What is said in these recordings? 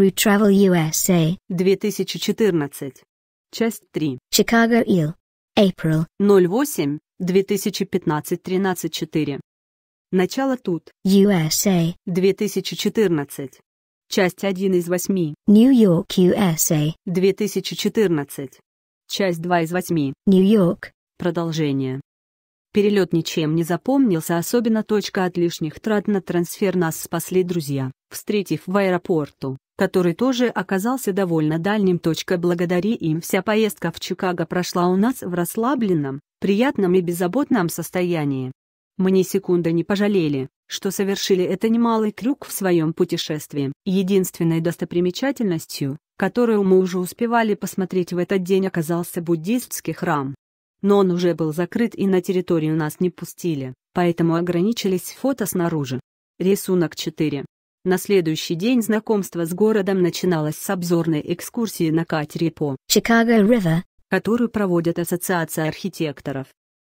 Root Travel USA 2014. Часть 3. Chicago Ил. April 08 2015-13-4. Начало тут. USA 2014. Часть 1 из 8. New York USA 2014. Часть 2 из 8. New York Продолжение. Перелет ничем не запомнился, особенно точка от лишних трат на трансфер нас спасли друзья, встретив в аэропорту который тоже оказался довольно дальним. Точка благодаря им вся поездка в Чикаго прошла у нас в расслабленном, приятном и беззаботном состоянии. Мы ни секунды не пожалели, что совершили это немалый крюк в своем путешествии. Единственной достопримечательностью, которую мы уже успевали посмотреть в этот день, оказался буддистский храм. Но он уже был закрыт и на территорию нас не пустили, поэтому ограничились фото снаружи. Рисунок 4. На следующий день знакомство с городом начиналось с обзорной экскурсии на катере по Chicago River, которую проводит Ассоциация архитекторов.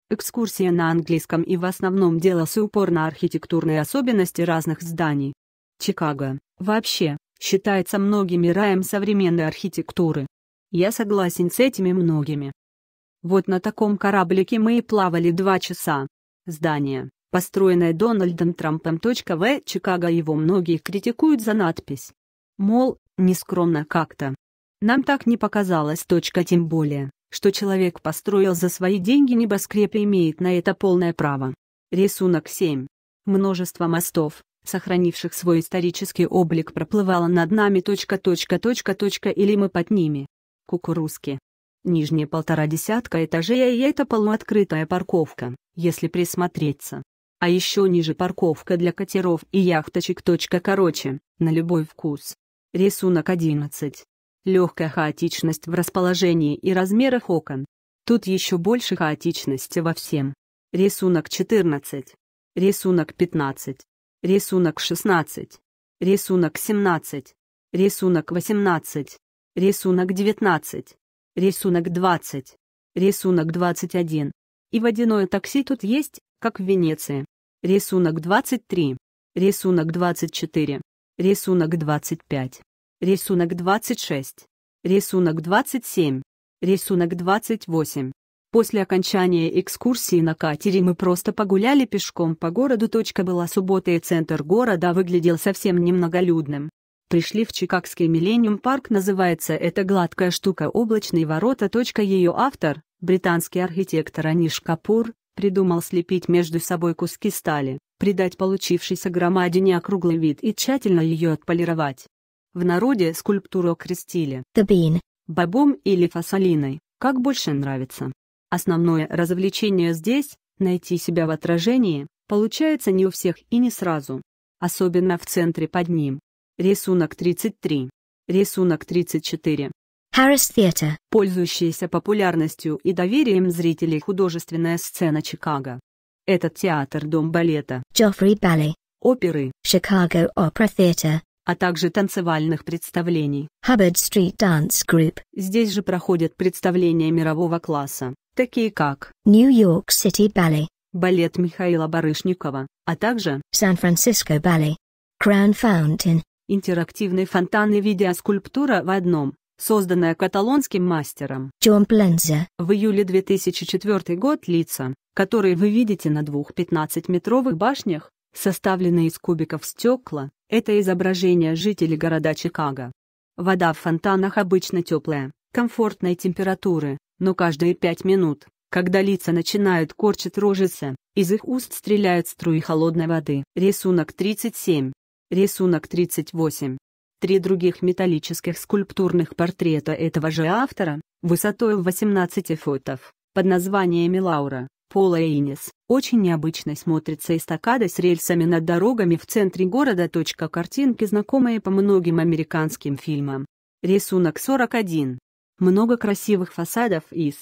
Экскурсия на английском и в основном делался упор на архитектурные особенности разных зданий. Чикаго, вообще, считается многими раем современной архитектуры. Я согласен с этими многими. Вот на таком кораблике мы и плавали два часа. Здание, построенная Дональдом Трампом. В. Чикаго его многие критикуют за надпись. Мол, нескромно как-то. Нам так не показалось. Тем более, что человек построил за свои деньги небоскреб и имеет на это полное право. Рисунок 7. Множество мостов, сохранивших свой исторический облик проплывало над нами точка точка точка точка или мы под ними. Кукурузки. Нижние полтора десятка этажей и это полуоткрытая парковка, если присмотреться а еще ниже парковка для катеров и яхточек. короче, на любой вкус. Рисунок 11. Легкая хаотичность в расположении и размерах окон. Тут еще больше хаотичности во всем. Рисунок 14. Рисунок 15. Рисунок 16. Рисунок 17. Рисунок 18. Рисунок 19. Рисунок 20. Рисунок 21. И водяное такси тут есть, как в Венеции рисунок 23, рисунок 24, рисунок 25, рисунок 26, рисунок 27, рисунок 28. После окончания экскурсии на катере мы просто погуляли пешком по городу. Точка была суббота и центр города выглядел совсем немноголюдным. Пришли в Чикагский Миллениум Парк, называется эта гладкая штука «Облачные ворота». Точка ее автор, британский архитектор Аниш Капур, Придумал слепить между собой куски стали, придать получившейся громадине округлый вид и тщательно ее отполировать. В народе скульптуру окрестили «The бобом или фасолиной, как больше нравится. Основное развлечение здесь — найти себя в отражении, получается не у всех и не сразу. Особенно в центре под ним. Рисунок 33. Рисунок 34. Harris Theater, пользующаяся популярностью и доверием зрителей художественная сцена Чикаго. Этот театр дом балета, Joffrey Ballet, оперы, Chicago Opera Theater, а также танцевальных представлений. Hubbard Street Dance Group. Здесь же проходят представления мирового класса, такие как New York City Ballet, балет Михаила Барышникова, а также Сан-Франциско Ballet, Crown Fountain, интерактивный фонтан и видеоскульптура в одном созданная каталонским мастером в июле 2004 год лица, которые вы видите на двух 15-метровых башнях, составленные из кубиков стекла, это изображение жителей города Чикаго. Вода в фонтанах обычно теплая, комфортной температуры, но каждые пять минут, когда лица начинают корчить рожицы, из их уст стреляют струи холодной воды. Рисунок 37. Рисунок 38. Три других металлических скульптурных портрета этого же автора, высотой в 18 футов, под названиями Лаура, Пола и Инес, очень необычно смотрится эстакада с рельсами над дорогами в центре города. Точка картинки знакомые по многим американским фильмам. Рисунок 41. Много красивых фасадов из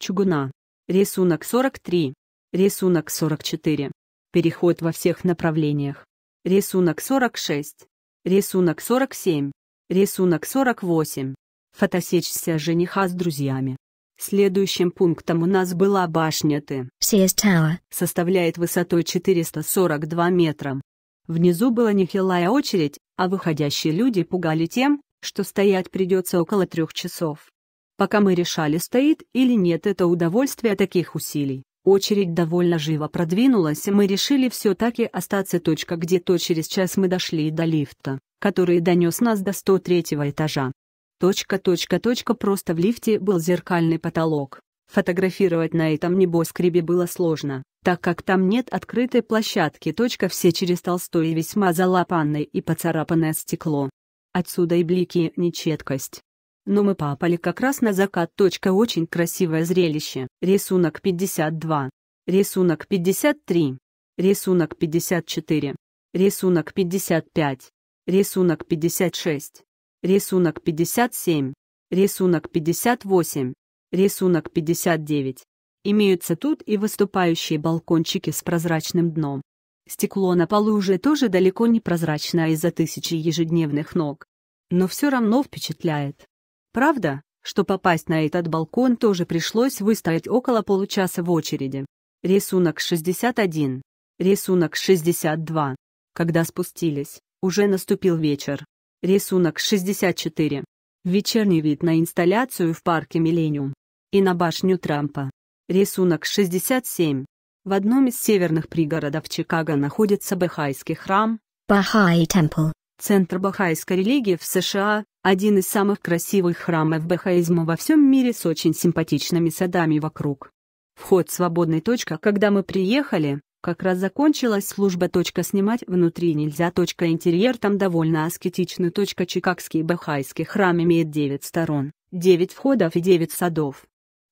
чугуна. Рисунок 43. Рисунок 44. Переход во всех направлениях. Рисунок 46. Рисунок 47. Рисунок 48. Фотосечься жениха с друзьями. Следующим пунктом у нас была башня Т. CS Tower. Составляет высотой 442 метра. Внизу была нехилая очередь, а выходящие люди пугали тем, что стоять придется около трех часов. Пока мы решали, стоит или нет это удовольствие таких усилий, Очередь довольно живо продвинулась, и мы решили все-таки остаться точка, где то через час мы дошли до лифта, который донес нас до 103 этажа. Точка, точка, точка, просто в лифте был зеркальный потолок. Фотографировать на этом небоскребе было сложно, так как там нет открытой площадки. Точка все через толстое весьма залапанное и поцарапанное стекло. Отсюда и блики нечеткость но мы попали как раз на закат. Точка очень красивое зрелище. Рисунок 52. Рисунок 53. Рисунок 54. Рисунок 55. Рисунок 56. Рисунок 57. Рисунок 58. Рисунок 59. Имеются тут и выступающие балкончики с прозрачным дном. Стекло на полу уже тоже далеко не прозрачное из-за тысячи ежедневных ног. Но все равно впечатляет. Правда, что попасть на этот балкон тоже пришлось выстоять около получаса в очереди. Рисунок 61. Рисунок 62. Когда спустились, уже наступил вечер. Рисунок 64. Вечерний вид на инсталляцию в парке «Миллениум» и на башню Трампа. Рисунок 67. В одном из северных пригородов Чикаго находится Бахайский храм, Бахай Темпл, центр бахайской религии в США, один из самых красивых храмов бахаизма во всем мире с очень симпатичными садами вокруг. Вход свободный. Точка. Когда мы приехали, как раз закончилась служба. Точка снимать внутри нельзя. Точка интерьер там довольно аскетичный. Точка Чикагский бахайский храм имеет 9 сторон, 9 входов и 9 садов.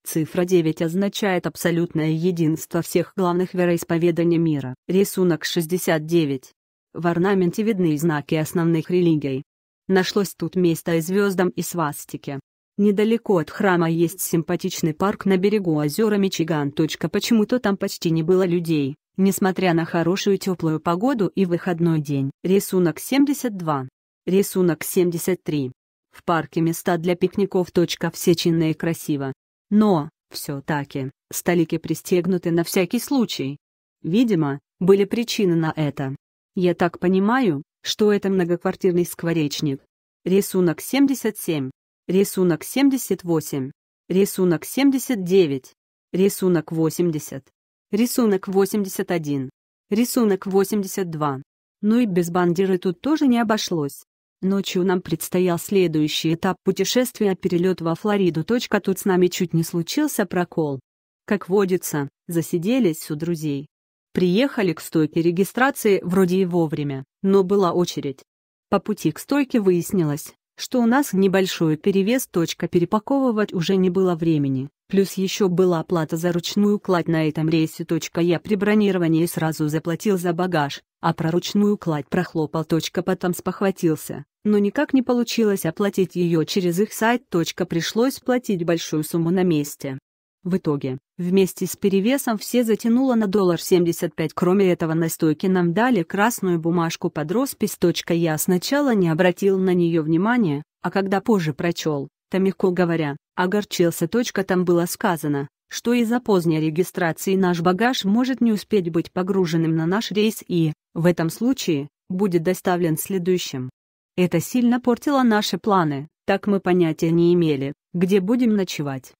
Цифра 9 означает абсолютное единство всех главных вероисповеданий мира. Рисунок 69. В орнаменте видны знаки основных религий. Нашлось тут место и звездам, и свастике. Недалеко от храма есть симпатичный парк на берегу озера Мичиган. Почему-то там почти не было людей, несмотря на хорошую теплую погоду и выходной день. Рисунок 72. Рисунок 73. В парке места для пикников. Все чинно и красиво. Но, все-таки, столики пристегнуты на всякий случай. Видимо, были причины на это. Я так понимаю, что это многоквартирный скворечник? Рисунок 77, рисунок 78, рисунок 79, рисунок 80, рисунок 81, рисунок 82. Ну и без бандиры тут тоже не обошлось. Ночью нам предстоял следующий этап путешествия перелет во Флориду. Тут с нами чуть не случился прокол. Как водится, засиделись у друзей. Приехали к стойке регистрации вроде и вовремя, но была очередь. По пути к стойке выяснилось, что у нас небольшой перевес, точка перепаковывать уже не было времени, плюс еще была оплата за ручную кладь на этом рейсе. Точка я при бронировании сразу заплатил за багаж, а про ручную кладь прохлопал. Точка потом спохватился, но никак не получилось оплатить ее через их сайт. Точка пришлось платить большую сумму на месте. В итоге, вместе с перевесом все затянуло на доллар 75. Кроме этого, на стойке нам дали красную бумажку под роспись. Я сначала не обратил на нее внимания, а когда позже прочел, Томико говоря, огорчился. Там было сказано, что из-за поздней регистрации наш багаж может не успеть быть погруженным на наш рейс и, в этом случае, будет доставлен следующим. Это сильно портило наши планы, так мы понятия не имели, где будем ночевать.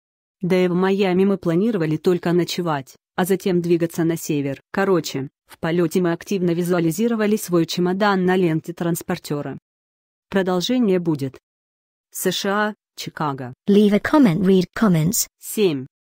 Да и в Майами мы планировали только ночевать, а затем двигаться на север. Короче, в полете мы активно визуализировали свой чемодан на ленте транспортера. Продолжение будет. США, Чикаго. Leave a comment, read comments. 7.